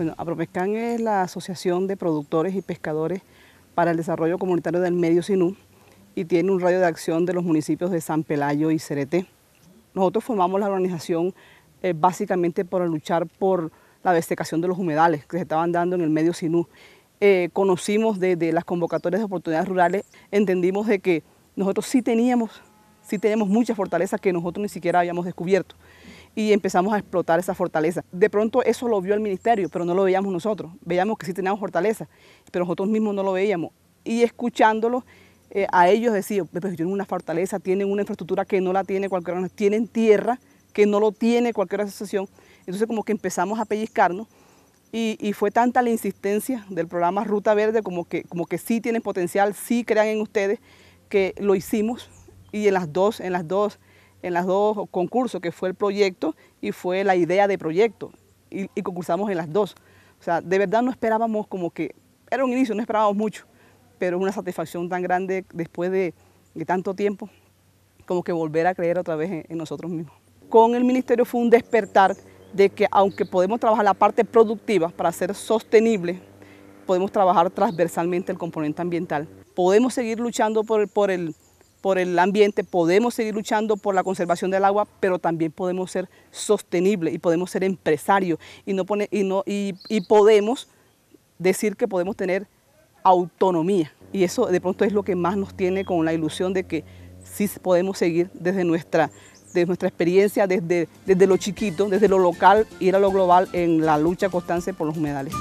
Bueno, APROPESCAN es la Asociación de Productores y Pescadores para el Desarrollo Comunitario del Medio Sinú y tiene un radio de acción de los municipios de San Pelayo y Cereté. Nosotros formamos la organización eh, básicamente para luchar por la destecación de los humedales que se estaban dando en el medio Sinú. Eh, conocimos de, las convocatorias de oportunidades rurales, entendimos de que nosotros sí teníamos, sí tenemos muchas fortalezas que nosotros ni siquiera habíamos descubierto y empezamos a explotar esa fortaleza. De pronto eso lo vio el ministerio, pero no lo veíamos nosotros. Veíamos que sí teníamos fortaleza, pero nosotros mismos no lo veíamos. Y escuchándolos, eh, a ellos decía, pues tienen una fortaleza, tienen una infraestructura que no la tiene cualquier tienen tierra que no lo tiene cualquier asociación. Entonces como que empezamos a pellizcarnos y, fue tanta la insistencia del programa Ruta Verde como que, como que sí tienen potencial, sí crean en ustedes, que lo hicimos y en las dos, en las dos en las dos concursos, que fue el proyecto y fue la idea de proyecto, y, concursamos en las dos. O sea, de verdad no esperábamos como que, era un inicio, no esperábamos mucho, pero es una satisfacción tan grande después de, tanto tiempo, como que volver a creer otra vez en, nosotros mismos. Con el ministerio fue un despertar de que aunque podemos trabajar la parte productiva para ser sostenible, podemos trabajar transversalmente el componente ambiental. Podemos seguir luchando por, por el por el ambiente, podemos seguir luchando por la conservación del agua, pero también podemos ser sostenibles y podemos ser empresarios y, no pone, y, no, y, podemos decir que podemos tener autonomía. Y eso de pronto es lo que más nos tiene con la ilusión de que sí podemos seguir desde nuestra, nuestra experiencia, desde, desde lo chiquito, desde lo local, ir a lo global en la lucha constante por los humedales.